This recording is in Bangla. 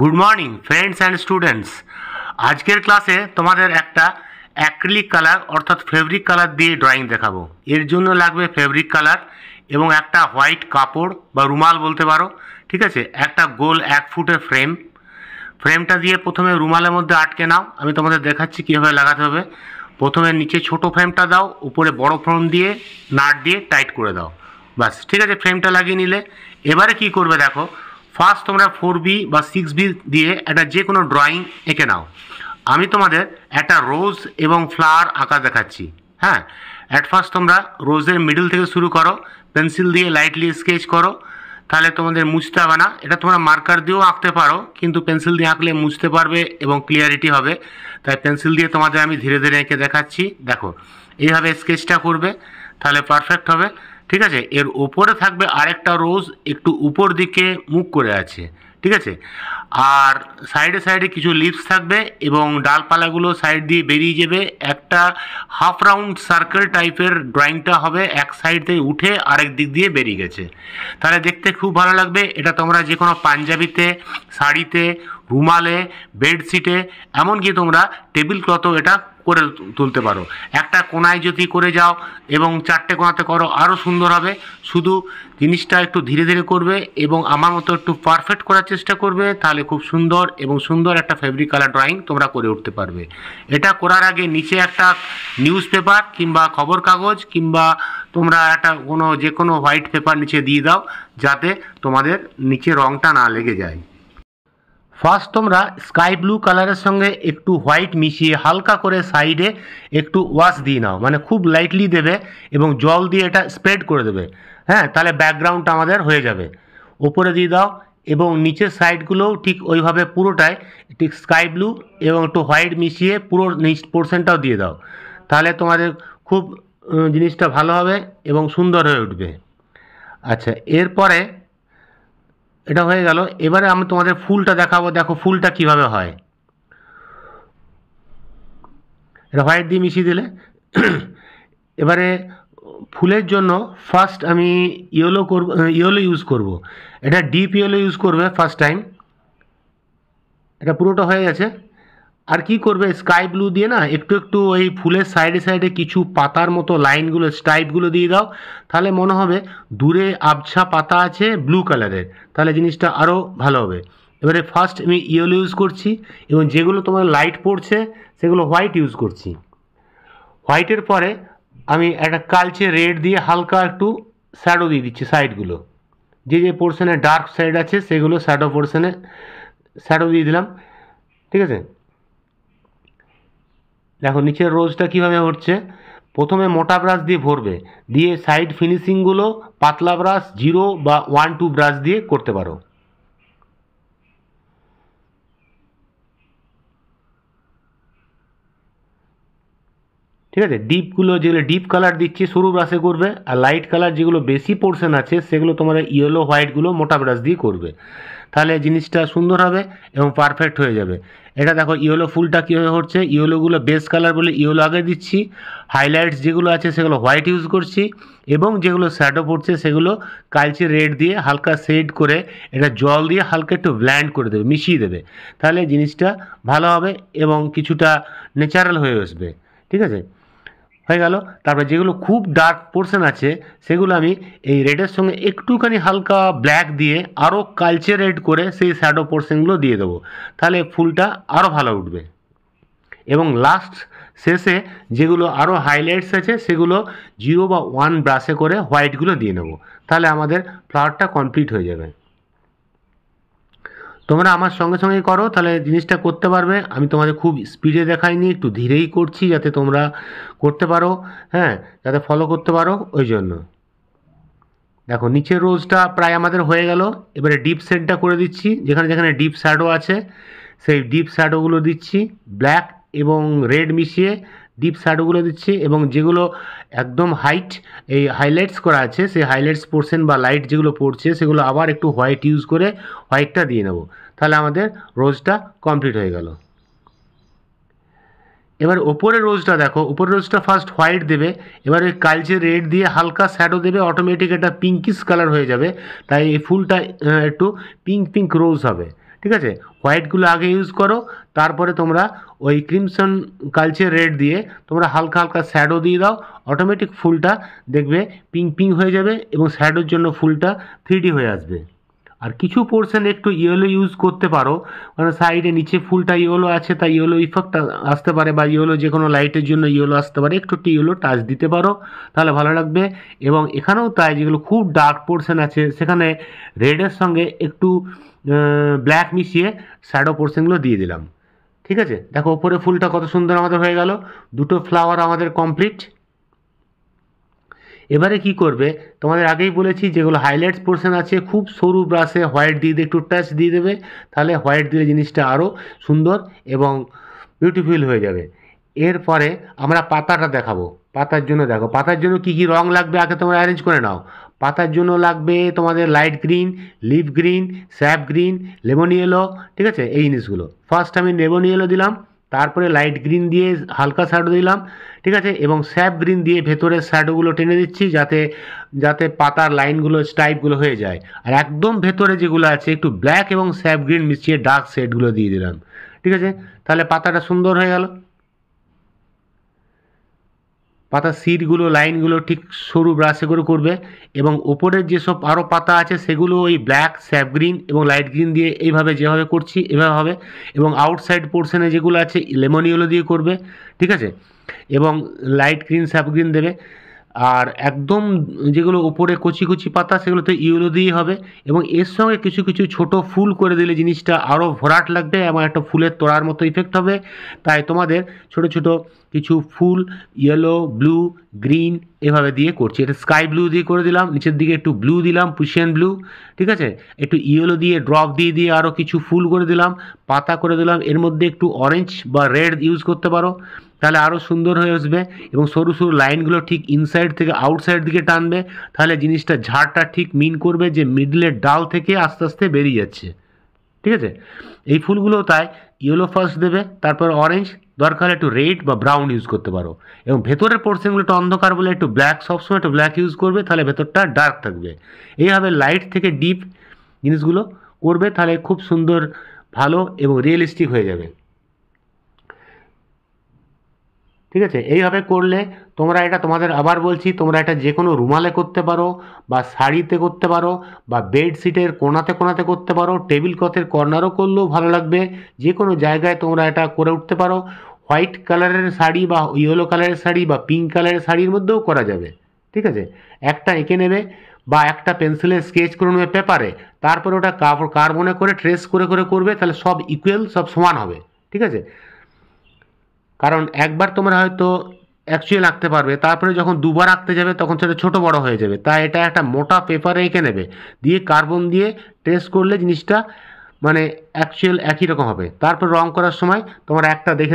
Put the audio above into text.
Good morning friends and students আজকের ক্লাসে তোমাদের একটা অ্যাক্রিলিক কালার অর্থাৎ ফেব্রিক কালার দিয়ে ড্রয়িং দেখাবো এর জন্য লাগবে ফেব্রিক কালার এবং একটা হোয়াইট কাপড় বা রুমাল বলতে পারো ঠিক আছে একটা গোল এক ফুটের ফ্রেম ফ্রেমটা দিয়ে প্রথমে রুমালের মধ্যে আটকে নাও আমি তোমাদের দেখাচ্ছি কীভাবে লাগাতে হবে প্রথমে নিচে ছোট ফ্রেমটা দাও উপরে বড় ফ্রেম দিয়ে নাট দিয়ে টাইট করে দাও ব্যাস ঠিক আছে ফ্রেমটা লাগিয়ে নিলে এবারে কি করবে দেখো ফার্স্ট তোমরা ফোর বি বা সিক্স বি দিয়ে একটা যে কোনো ড্রয়িং এঁকে নাও আমি তোমাদের একটা রোজ এবং ফ্লাওয়ার আঁকা দেখাচ্ছি হ্যাঁ অ্যাট ফার্স্ট তোমরা রোজের মিডল থেকে শুরু করো পেন্সিল দিয়ে লাইটলি স্কেচ করো তাহলে তোমাদের মুছতে হবে না এটা তোমরা মার্কার দিয়েও আঁকতে পারো কিন্তু পেন্সিল দিয়ে আঁকলে মুছতে পারবে এবং ক্লিয়ারিটি হবে তাই পেন্সিল দিয়ে তোমাদের আমি ধীরে ধীরে এঁকে দেখাচ্ছি দেখো এইভাবে স্কেচটা করবে তাহলে পারফেক্ট হবে ঠিক আছে এর ওপরে থাকবে আরেকটা রোজ একটু উপর দিকে মুখ করে আছে ঠিক আছে আর সাইডে সাইডে কিছু লিপস থাকবে এবং ডালপালাগুলো সাইড দিয়ে বেরিয়ে যাবে একটা হাফ রাউন্ড সার্কেল টাইপের ড্রয়িংটা হবে এক সাইড থেকে উঠে আরেক দিক দিয়ে বেরিয়ে গেছে তাহলে দেখতে খুব ভালো লাগবে এটা তোমরা যে কোনো পাঞ্জাবিতে শাড়িতে রুমালে বেডশিটে এমনকি তোমরা টেবিল ক্লথও এটা করে তুলতে পারো একটা কোনায় যদি করে যাও এবং চারটে কোনাতে করো আরও সুন্দর হবে শুধু জিনিসটা একটু ধীরে ধীরে করবে এবং আমার মতো একটু পারফেক্ট করার চেষ্টা করবে তাহলে খুব সুন্দর এবং সুন্দর একটা ফেব্রিক কালার ড্রয়িং তোমরা করে উঠতে পারবে এটা করার আগে নিচে একটা নিউজ পেপার কিংবা খবর কাগজ কিংবা তোমরা একটা কোনো যে কোনো হোয়াইট পেপার নিচে দিয়ে দাও যাতে তোমাদের নিচে রঙটা না লেগে যায় ফার্স্ট তোমরা স্কাই ব্লু কালারের সঙ্গে একটু হোয়াইট মিশিয়ে হালকা করে সাইডে একটু ওয়াশ দিয়ে নাও মানে খুব লাইটলি দেবে এবং জল দিয়ে এটা স্প্রেড করে দেবে হ্যাঁ তাহলে ব্যাকগ্রাউন্ডটা আমাদের হয়ে যাবে ওপরে দিয়ে দাও এবং নিচের সাইডগুলোও ঠিক ওইভাবে পুরোটাই ঠিক স্কাই ব্লু এবং একটু হোয়াইট মিশিয়ে পুরো নিচ পোর্শনটাও দিয়ে দাও তাহলে তোমাদের খুব জিনিসটা ভালো হবে এবং সুন্দর হয়ে উঠবে আচ্ছা এরপরে এটা হয়ে গেল এবারে আমি তোমাদের ফুলটা দেখাবো দেখো ফুলটা কিভাবে হয় এটা হোয়াইট দিয়ে মিশিয়ে দিলে এবারে ফুলের জন্য ফার্স্ট আমি ইয়েলো করব ইয়েলো ইউজ করব। এটা ডিপ ইয়েলো ইউজ করবে ফার্স্ট টাইম এটা পুরোটা হয়ে গেছে আর কি করবে স্কাই ব্লু দিয়ে না একটু একটু ওই ফুলের সাইডে সাইডে কিছু পাতার মতো লাইনগুলো স্ট্রাইপগুলো দিয়ে দাও তাহলে মনে হবে দূরে আবছা পাতা আছে ব্লু কালারের তাহলে জিনিসটা আরও ভালো হবে এবারে ফার্স্ট আমি ইয়েলো ইউজ করছি এবং যেগুলো তোমার লাইট পড়ছে সেগুলো হোয়াইট ইউজ করছি হোয়াইটের পরে আমি একটা কালচে রেড দিয়ে হালকা একটু শ্যাডো দিয়ে দিচ্ছি সাইডগুলো যে যে পোর্শনে ডার্ক সাইড আছে সেগুলো শ্যাডো পোর্শনে শ্যাডো দিয়ে দিলাম ঠিক আছে দেখো নিচের রোজটা কিভাবে হচ্ছে প্রথমে মোটা ব্রাশ দিয়ে ভরবে দিয়ে সাইড ফিনিশিংগুলো পাতলা ব্রাশ জিরো বা ওয়ান টু ব্রাশ দিয়ে করতে পারো ঠিক আছে ডিপগুলো যেগুলো ডিপ কালার দিচ্ছি সরু ব্রাশে করবে আর লাইট কালার যেগুলো বেশি পোর্শন আছে সেগুলো তোমার ইয়েলো হোয়াইটগুলো মোটা ব্রাশ দিয়ে করবে তাহলে জিনিসটা সুন্দর হবে এবং পারফেক্ট হয়ে যাবে এটা দেখো ইয়েলো ফুলটা কীভাবে হচ্ছে ইয়েলোগুলো বেস কালার বলে ইয়েলো আগে দিচ্ছি হাইলাইটস যেগুলো আছে সেগুলো হোয়াইট ইউজ করছি এবং যেগুলো শ্যাডো পড়ছে সেগুলো কালচে রেড দিয়ে হালকা শেড করে এটা জল দিয়ে হালকা একটু ব্ল্যান্ড করে দেবে মিশিয়ে দেবে তাহলে জিনিসটা ভালো হবে এবং কিছুটা ন্যাচারাল হয়ে আসবে ঠিক আছে হয়ে গেল তারপরে যেগুলো খুব ডার্ক পোর্শন আছে সেগুলো আমি এই রেডের সঙ্গে একটুখানি হালকা ব্ল্যাক দিয়ে আরও কালচে রেড করে সেই শ্যাডো পোর্শনগুলো দিয়ে দেবো তাহলে ফুলটা আরও ভালো উঠবে এবং লাস্ট শেষে যেগুলো আরও হাইলাইটস আছে সেগুলো জিরো বা ওয়ান ব্রাশে করে হোয়াইটগুলো দিয়ে নেব তাহলে আমাদের ফ্লাওয়ারটা কমপ্লিট হয়ে যাবে তোমরা আমার সঙ্গে সঙ্গে করো তাহলে জিনিসটা করতে পারবে আমি তোমাদের খুব স্পিডে দেখাইনি একটু ধীরেই করছি যাতে তোমরা করতে পারো হ্যাঁ যাতে ফলো করতে পারো ওই জন্য দেখো নিচের রোজটা প্রায় আমাদের হয়ে গেল এবারে ডিপ শেডটা করে দিচ্ছি যেখানে যেখানে ডিপ শ্যাডো আছে সেই ডিপ শ্যাডোগুলো দিচ্ছি ব্ল্যাক এবং রেড মিশিয়ে ডিপ শ্যাডোগুলো দিচ্ছি এবং যেগুলো একদম হাইট এই হাইলাইটস করা আছে সেই হাইলাইটস পোর্শন বা লাইট যেগুলো পড়ছে সেগুলো আবার একটু হোয়াইট ইউজ করে হোয়াইটটা দিয়ে নেবো তাহলে আমাদের রোজটা কমপ্লিট হয়ে গেল এবার ওপরের রোজটা দেখো উপরের রোজটা ফার্স্ট হোয়াইট দেবে এবার ওই কালচে রেড দিয়ে হালকা শ্যাডো দেবে অটোমেটিক একটা পিঙ্কিশ কালার হয়ে যাবে তাই এই ফুলটা একটু পিঙ্ক পিঙ্ক রোজ হবে ঠিক আছে হোয়াইটগুলো আগে ইউজ করো তারপরে তোমরা ওই ক্রিমসন কালচে রেড দিয়ে তোমরা হালকা হালকা শ্যাডো দিয়ে দাও অটোমেটিক ফুলটা দেখবে পিঙ্ক পিঙ্ক হয়ে যাবে এবং শ্যাডোর জন্য ফুলটা থ্রি হয়ে আসবে আর কিছু পোর্শন একটু ইয়েলো ইউজ করতে পারো মানে সাইডে নিচে ফুলটা ইয়েলো আছে তাই ইয়েলো ইফেক্ট আসতে পারে বা ইয়েলো যে কোনো লাইটের জন্য ইয়েলো আসতে পারে একটু ইয়েলো টাচ দিতে পারো তাহলে ভালো লাগবে এবং এখানেও তাই যেগুলো খুব ডার্ক পোর্শন আছে সেখানে রেডের সঙ্গে একটু ব্ল্যাক মিশিয়ে শ্যাডো পোর্শনগুলো দিয়ে দিলাম ঠিক আছে দেখো ওপরে ফুলটা কত সুন্দর আমাদের হয়ে গেল দুটো ফ্লাওয়ার আমাদের কমপ্লিট এবারে কি করবে তোমাদের আগেই বলেছি যেগুলো হাইলাইটস পোর্শন আছে খুব সরু ব্রাশে হোয়াইট দিয়ে একটু টাচ দিয়ে দেবে তাহলে হোয়াইট দিলে জিনিসটা আরও সুন্দর এবং বিউটিফুল হয়ে যাবে এরপরে আমরা পাতাটা দেখাবো পাতার জন্য দেখো পাতার জন্য কী কী রঙ লাগবে আগে তোমরা অ্যারেঞ্জ করে নাও পাতার জন্য লাগবে তোমাদের light green leaf green sap green lemon yellow ঠিক আছে এই জিনিসগুলো ফার্স্ট আমি লেমন ইয়েলো দিলাম তারপরে লাইট গ্রিন দিয়ে হালকা শ্যাডো দিলাম ঠিক আছে এবং স্যাপ গ্রিন দিয়ে ভেতরের শ্যাডোগুলো টেনে দিচ্ছি যাতে যাতে পাতার লাইনগুলো স্টাইপগুলো হয়ে যায় আর একদম ভেতরে যেগুলো আছে একটু ব্ল্যাক এবং স্যাপ গ্রিন মিশিয়ে ডার্ক শেডগুলো দিয়ে দিলাম ঠিক আছে তাহলে পাতাটা সুন্দর হয়ে গেল পাতার সিটগুলো লাইনগুলো ঠিক সরু ব্রাশে করে করবে এবং ওপরের যেসব আরও পাতা আছে সেগুলো ওই ব্ল্যাক স্যাপ গ্রিন এবং লাইট গ্রিন দিয়ে এইভাবে যেভাবে করছি এভাবে হবে এবং আউটসাইড পোর্শনে যেগুলো আছে লেমন ইয়েলো দিয়ে করবে ঠিক আছে এবং লাইট গ্রিন স্যাপ গ্রিন দেবে আর একদম যেগুলো ওপরে কচি কচি পাতা সেগুলোতে ইউলো দিয়ে হবে এবং এর সঙ্গে কিছু কিছু ছোট ফুল করে দিলে জিনিসটা আরও ভরাট লাগবে এবং একটা ফুলের তোড়ার মতো ইফেক্ট হবে তাই তোমাদের ছোট ছোট কিছু ফুল ইয়েলো ব্লু গ্রিন এভাবে দিয়ে করছি এটা স্কাই ব্লু দিয়ে করে দিলাম নিচের দিকে একটু ব্লু দিলাম পুশিয়ান ব্লু ঠিক আছে একটু ইয়েলো দিয়ে ড্রপ দিয়ে দিয়ে আরও কিছু ফুল করে দিলাম পাতা করে দিলাম এর মধ্যে একটু অরেঞ্জ বা রেড ইউজ করতে পারো তাহলে আরও সুন্দর হয়ে আসবে এবং সরু সরু লাইনগুলো ঠিক ইনসাইড থেকে আউটসাইড দিকে টানবে তাহলে জিনিসটা ঝাড়টা ঠিক মিন করবে যে মিডলের ডাল থেকে আস্তে আস্তে বেরিয়ে যাচ্ছে ঠিক আছে এই ফুলগুলো তাই ইয়েলো ফার্স্ট দেবে তারপর অরেঞ্জ দরকার একটু রেড বা ব্রাউন ইউজ করতে পারো এবং ভেতরের পোর্শনগুলো একটু অন্ধকার বলে একটু ব্ল্যাক সবসময় একটু ব্ল্যাক ইউজ করবে তাহলে ভেতরটা ডার্ক থাকবে এইভাবে লাইট থেকে ডিপ জিনিসগুলো করবে তাহলে খুব সুন্দর ভালো এবং রিয়েলিস্টিক হয়ে যাবে ঠিক আছে এইভাবে করলে তোমরা এটা তোমাদের আবার বলছি তোমরা এটা যে কোনো রুমালে করতে পারো বা শাড়িতে করতে পারো বা বেডশিটের কোনাতে কোনাতে করতে পারো টেবিল ক্লথের কর্নারও করলেও ভালো লাগবে যে কোনো জায়গায় তোমরা এটা করে উঠতে পারো হোয়াইট কালারের শাড়ি বা ইয়েলো কালারের শাড়ি বা পিঙ্ক কালারের শাড়ির মধ্যেও করা যাবে ঠিক আছে একটা এঁকে নেবে বা একটা পেন্সিলের স্কেচ করে নেবে পেপারে তারপরে ওটা কার্বনে করে ট্রেস করে করে করবে তাহলে সব ইকুয়াল সব সমান হবে ঠিক আছে কারণ একবার তোমরা হয়তো অ্যাকচুয়াল আঁকতে পারবে তারপরে যখন দুবার আঁকতে যাবে তখন সেটা ছোটো বড় হয়ে যাবে তাই এটা একটা মোটা পেপারে এঁকে নেবে দিয়ে কার্বন দিয়ে টেস্ট করলে জিনিসটা মানে অ্যাকচুয়াল একই রকম হবে তারপর রং করার সময় তোমার একটা দেখে